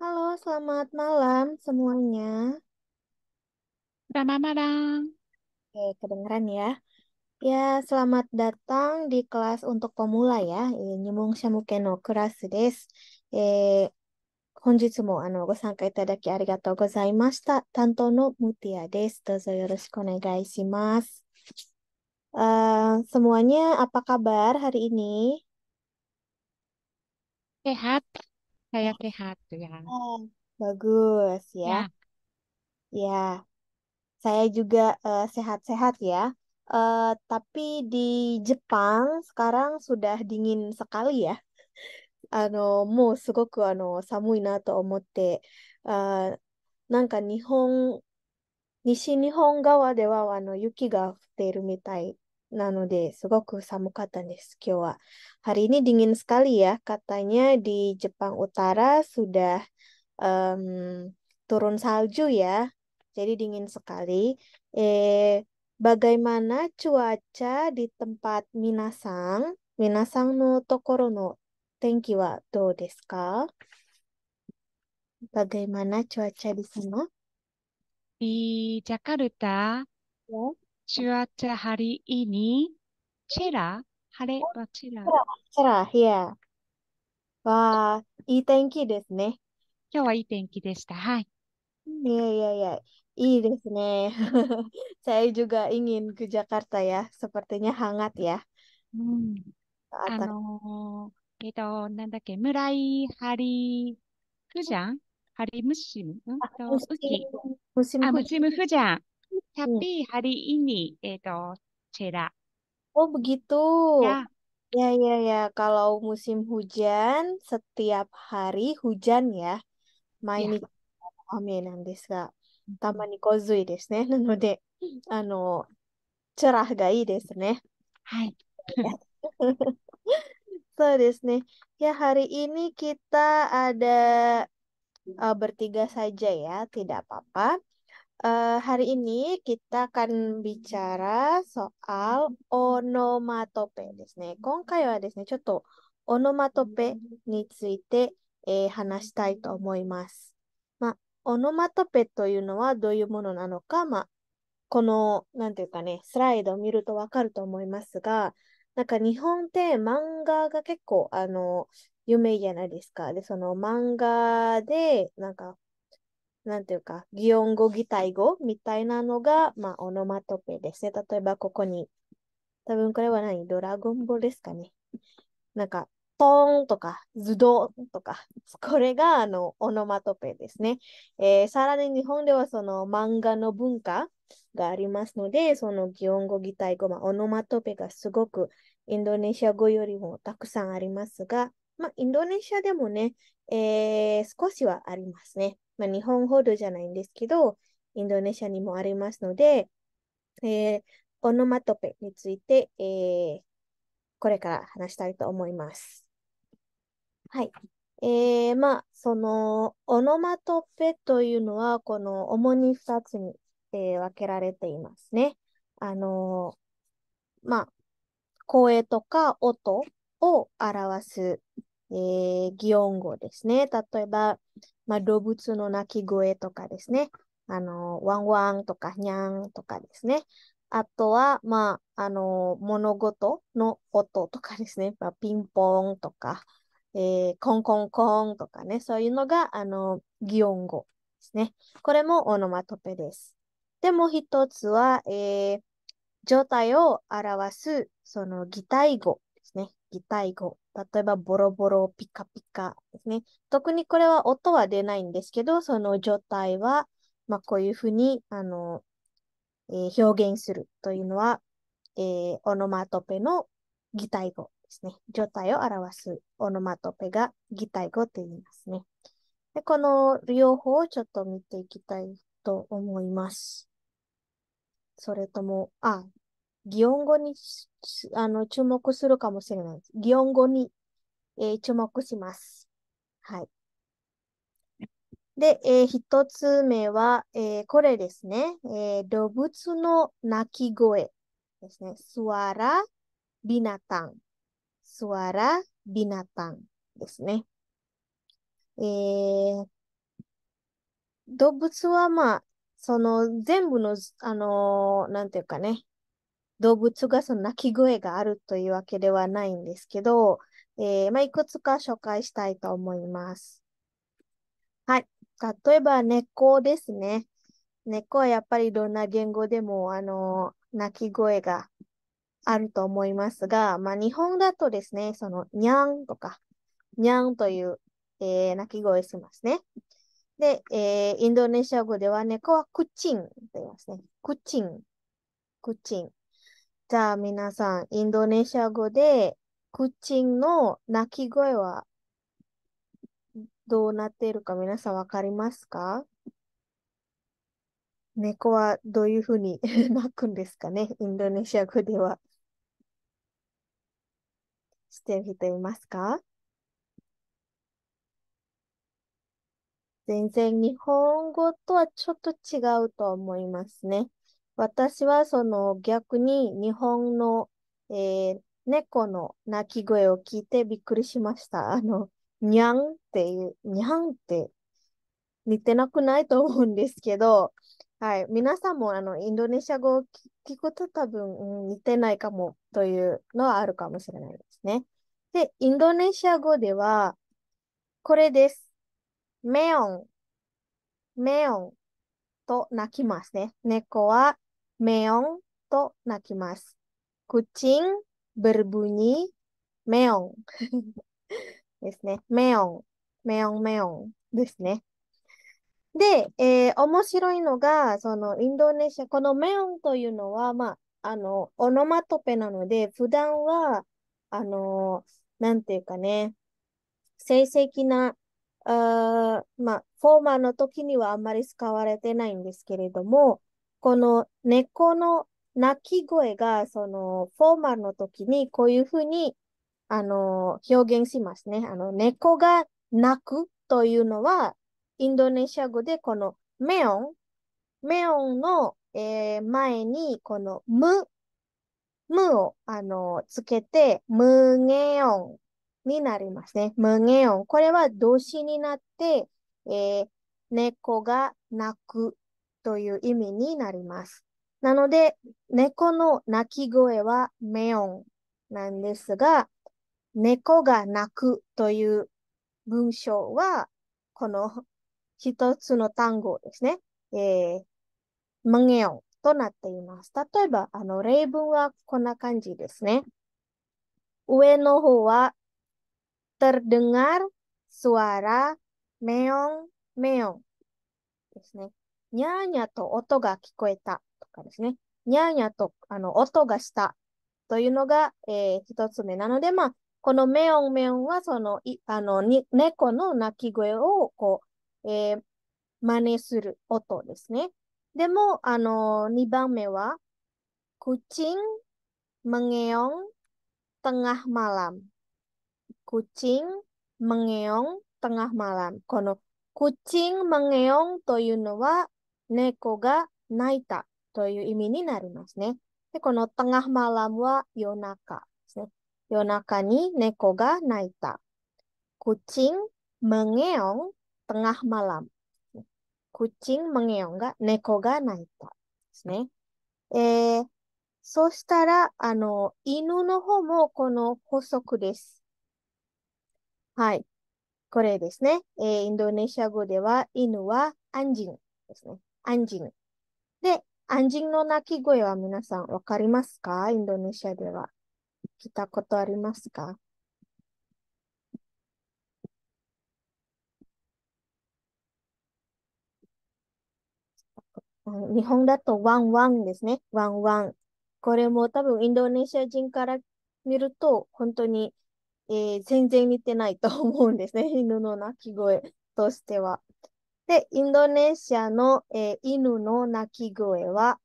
Halo, selamat malam semuanya. Selamat malam. Oke, kedengeran ya. Ya, selamat datang di kelas untuk pemula ya. Nyimung shamuke no kurasu desu. Eh, honjitsu mo ano, gosanka itadaki arigatou gozaimashita. Tanto no Mutia desu. Dozo yoroshiku onegai shimasu. Uh, ah, semuanya, apa kabar hari ini? Sehat. Saya sehat ya. Gitu kan. Oh, bagus ya. Ya, Ya, saya juga sehat sehat-sehat ya. Uh, tapi di Jepang sekarang sudah dingin sekali ya. Ano, mo sugoku ano, samui na to omotte. Eh, nanka Nihon, Nishi Nihon gawa dewa ano, yuki ga futeru mitai. なので、すごく寒かったんです、今日は。Hari ini dingin sekali ya, katanya di Jepang Utara sudah um, turun salju ya, jadi dingin sekali. Eh, bagaimana cuaca di tempat Minasang? Minasang no tokoro no tenki wa dou desu ka? Bagaimana cuaca di sana? Di Jakarta, ya. cuaca hari i チェラ、e r a チ Hare wa c yeah. わあ、いい天気ですね。今日はいい天気でした。はい。いやいやいや、いいですね。Saya juga ingin ke Jakarta ya. Sepertinya hangat ya. うん。あのー、えっと、なんだっけ、村井ハリフジャンハリムシム、うんと、ウキ。ムシムフジャン。tapi hmm. hari ini itu eh, cera. Oh begitu. Ya, Ya, ya, ya. Kalau musim hujan, setiap hari hujan ya. ya. ano anu, cerah So Hai. ya hari ini kita ada uh, bertiga saja ya, tidak apa-apa. Uh, hari ini kita akan bicara soal onomatope ですね。今回はですね、ちょっとオノマトペについて、えー、話したいと思います。まあ、オノマトペというのはどういうものなのか、まあ、この、なんていうかね、スライドを見るとわかると思いますが、なんか日本って漫画が結構、あの、有名じゃないですか。で、その漫画で、なんかなんていうか、擬音語、擬態語みたいなのが、まあ、オノマトペですね。例えば、ここに、多分これは何ドラゴンボですかね。なんか、トーンとか、ズドンとか、これが、あの、オノマトペですね。えー、さらに日本では、その、漫画の文化がありますので、その擬音語、擬態語、まあ、オノマトペがすごく、インドネシア語よりもたくさんありますが、まあ、インドネシアでもね、えー、少しはありますね。まあ、日本ほどじゃないんですけど、インドネシアにもありますので、えー、オノマトペについて、えー、これから話したいと思います。はい。えー、まあ、その、オノマトペというのは、この、主に2つに、えー、分けられていますね。あのー、まあ、声とか音を表すえー、擬音語ですね。例えば、まあ、動物の鳴き声とかですね。あの、ワンワンとかニャンとかですね。あとは、まあ、あの、物事の音とかですね。まあ、ピンポンとか、えー、コンコンコンとかね。そういうのが、あの、擬音語ですね。これもオノマトペです。で、も一つは、えー、状態を表す、その擬態語擬態語。例えば、ボロボロ、ピカピカですね。特にこれは音は出ないんですけど、その状態は、まあ、こういうふうに、あの、えー、表現するというのは、えー、オノマトペの擬態語ですね。状態を表すオノマトペが擬態語って言いますね。でこの両方をちょっと見ていきたいと思います。それとも、あ、擬音語にあの注目するかもしれないです。擬音語に、えー、注目します。はい。で、えー、一つ目は、えー、これですね、えー。動物の鳴き声ですね。スワラ・ビナタン。スワラ・ビナタンですね。えー、動物はまあ、その全部の、あのー、なんていうかね、動物がその鳴き声があるというわけではないんですけど、えー、まあ、いくつか紹介したいと思います。はい。例えば、猫ですね。猫はやっぱりどんな言語でも、あの、鳴き声があると思いますが、まあ、日本だとですね、その、にゃんとか、にゃんという、えー、鳴き声しますね。で、えー、インドネシア語では猫はクッチンと言いますね。クッチン。クッチン。じゃあ皆さん、インドネシア語で、クッチンの鳴き声はどうなっているか皆さんわかりますか猫はどういうふうに 鳴くんですかねインドネシア語では。知ってる人いますか全然日本語とはちょっと違うと思いますね。私はその逆に日本の、えー、猫の鳴き声を聞いてびっくりしました。あの、にゃんっていう、にゃんって似てなくないと思うんですけど、はい、皆さんもあのインドネシア語を聞くと多分、うん、似てないかもというのはあるかもしれないですね。で、インドネシア語では、これです。メオン、メオンと鳴きますね。猫はメオンと鳴きます。クチン、ブルブニ、メオン。ですね。メオン、メオン、メオンですね。。ですね。で、えー、面白いのが、そのインドネシア、このメオンというのは、まあ、あの、オノマトペなので、普段は、あのなんていうかね、成績な、あまあ、フォーマーの時にはあんまり使われてないんですけれども、この猫の鳴き声が、その、フォーマルの時に、こういうふうに、あの、表現しますね。あの、猫が鳴くというのは、インドネシア語で、この、メオン、メオンの、えー、前に、この、む、むを、あの、つけて、ムゲオンになりますね。むオ音。これは動詞になって、えー、猫が鳴くという意味になります。なので、猫の鳴き声はメオンなんですが、猫が鳴くという文章は、この一つの単語ですね。えー、マゲオンとなっています。例えば、あの、例文はこんな感じですね。上の方は、terdengar suara meong meong ですね。にゃーにゃと音が聞こえたとかですね。にゃーにゃとあの音がしたというのが、えー、一つ目なので、まあ、このメオンメオンは、その、いあのに、猫の鳴き声を、こう、えー、真似する音ですね。でも、あの、二番目は、kucing mengeong tengah malam. k この kucing m というのは、猫が泣いたという意味になりますね。で、この tengah malam は夜中ですね。夜中に猫が泣いた。kucing mengeong tengah malam。kucing mengeong が猫が泣いたですね。えー、そしたら、あの、犬の方もこの補足です。はい。これですね。えー、インドネシア語では犬はアンジンですね。安心。で、安心の鳴き声は皆さんわかりますかインドネシアでは。聞いたことありますか日本だとワンワンですね。ワンワン。これも多分インドネシア人から見ると本当に、えー、全然似てないと思うんですね。犬の鳴き声としては。で、インドネシアの、えー、犬の鳴き声は、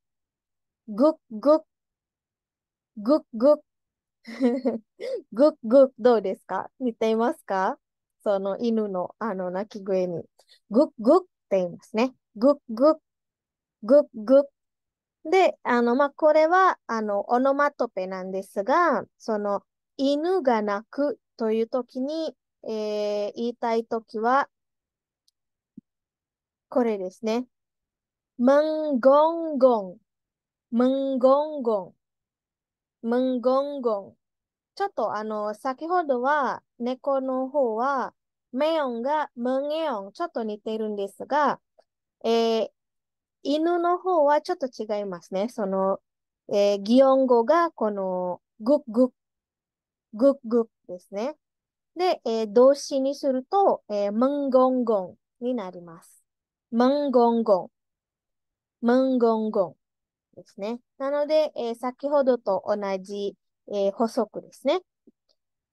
グッグッ、グッグッ、グッグッ、どうですか似ていますかその犬のあの鳴き声に、ッグッって言いますね。グッグッ、グッグッ。で、あの、まあ、これは、あの、オノマトペなんですが、その、犬が鳴くというときに、えー、言いたいときは、これですね。ムンゴンゴン。ムンゴンゴン。ムンゴンゴン。ちょっとあの、先ほどは猫の方は、メヨンがムンエオン、ちょっと似てるんですが、えー、犬の方はちょっと違いますね。その、えー、擬音語がこの、グッグッ、グッグッですね。で、えー、動詞にすると、えー、ムンゴンゴンになります。manggongon, m a ですね。なので、えー、先ほどと同じ、えー、補足ですね。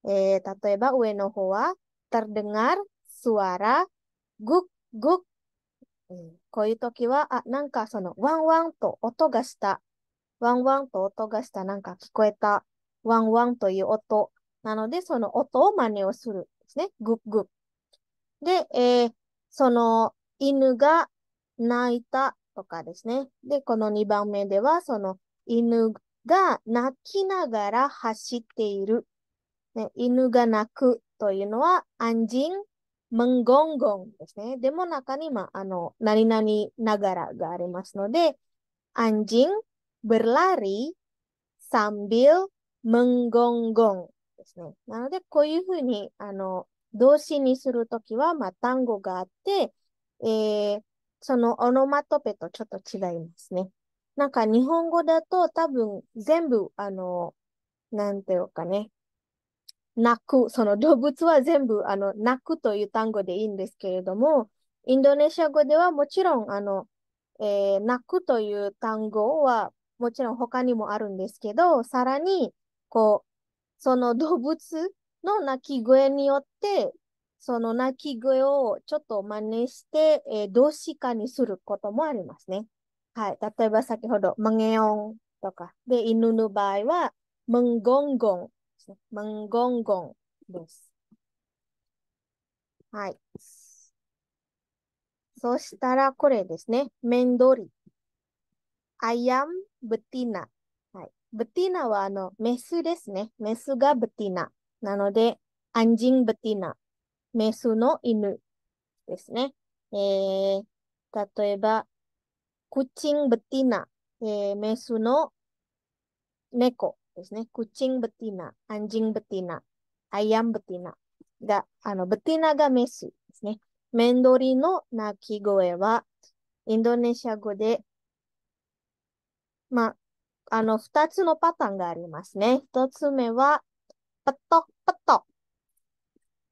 えー、例えば上の方は、terdengar suara guk guk、うん、こういう時は、あ、なんかその、ワンワンと音がした。ワンワンと音がした。なんか聞こえた。ワンワンという音。なので、その音を真似をするですね。グッグッ。で、えー、その、犬が泣いたとかですね。で、この2番目では、その犬が泣きながら走っている。ね、犬が泣くというのは、a n ムンゴンゴンですね。でも中に、まあ、あの、何々ながらがありますので、a n ブ i n g サンビ l a r i s ンゴンですね。なので、こういうふうに、あの、動詞にするときは、まあ、単語があって、えー、そのオノマトペとちょっと違いますね。なんか日本語だと多分全部、あの、なんていうかね、泣く、その動物は全部、あの、泣くという単語でいいんですけれども、インドネシア語ではもちろん、あの、えー、泣くという単語はもちろん他にもあるんですけど、さらに、こう、その動物の鳴き声によってその鳴き声をちょっと真似して、えー、動詞化にすることもありますね。はい。例えば先ほど、マゲオンとか。で、犬の場合は、ムンゴンゴンでムンゴンゴンです。はい。そしたら、これですね。メンドリ。アイアム・ブティナ。はい。ブティナは、あの、メスですね。メスがブティナ。なので、アンジン・ブティナメスの犬ですね。えー、例えば、クッチンブティナ、えー、メスの猫ですね。クッチンブティナ、アンジンブティナ、アイアンブティナが、あの、ブティナがメスですね。メンドリの鳴き声は、インドネシア語で、まあ、あの、二つのパターンがありますね。一つ目は、パト、パト。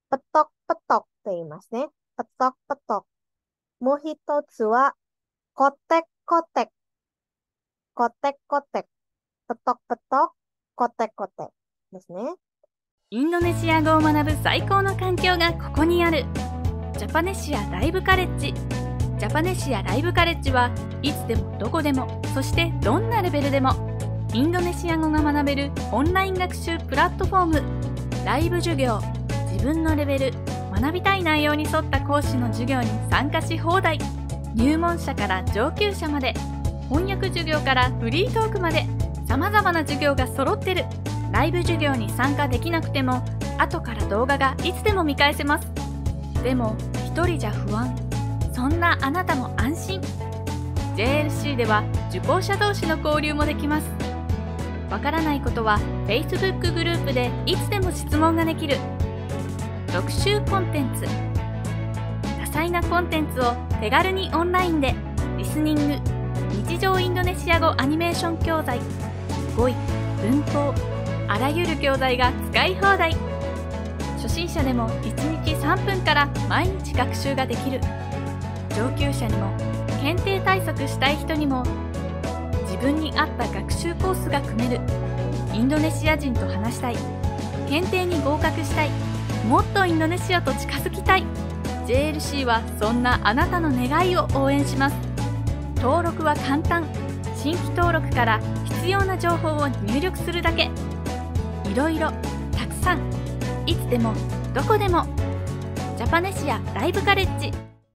パトッパトッと言いますね。パトッパトッ。もう一つは、コテコテ。コテコテ。パトッパトッ。コテコテですね。インドネシア語を学ぶ最高の環境がここにある。ジャパネシアライブカレッジ。ジャパネシアライブカレッジはいつでもどこでも、そしてどんなレベルでも、インドネシア語が学べるオンライン学習プラットフォーム。ライブ授業自分のレベル学びたい内容に沿った講師の授業に参加し放題入門者から上級者まで翻訳授業からフリートークまでさまざまな授業が揃ってるライブ授業に参加できなくても後から動画がいつでも見返せますでも1人じゃ不安そんなあなたも安心 JLC では受講者同士の交流もできますわからないことは Facebook グループでいつでも質問ができる特集コンテンツ多彩なコンテンツを手軽にオンラインでリスニング日常インドネシア語アニメーション教材語彙文法あらゆる教材が使い放題初心者でも1日3分から毎日学習ができる上級者にも検定対策したい人にも自分に合った学習コースが組めるインドネシア人と話したい検定に合格したいもっとインドネシアと近づきたい JLC はそんなあなたの願いを応援します登録は簡単新規登録から必要な情報を入力するだけいろいろたくさんいつでもどこでもジャパネシアライブカレッジ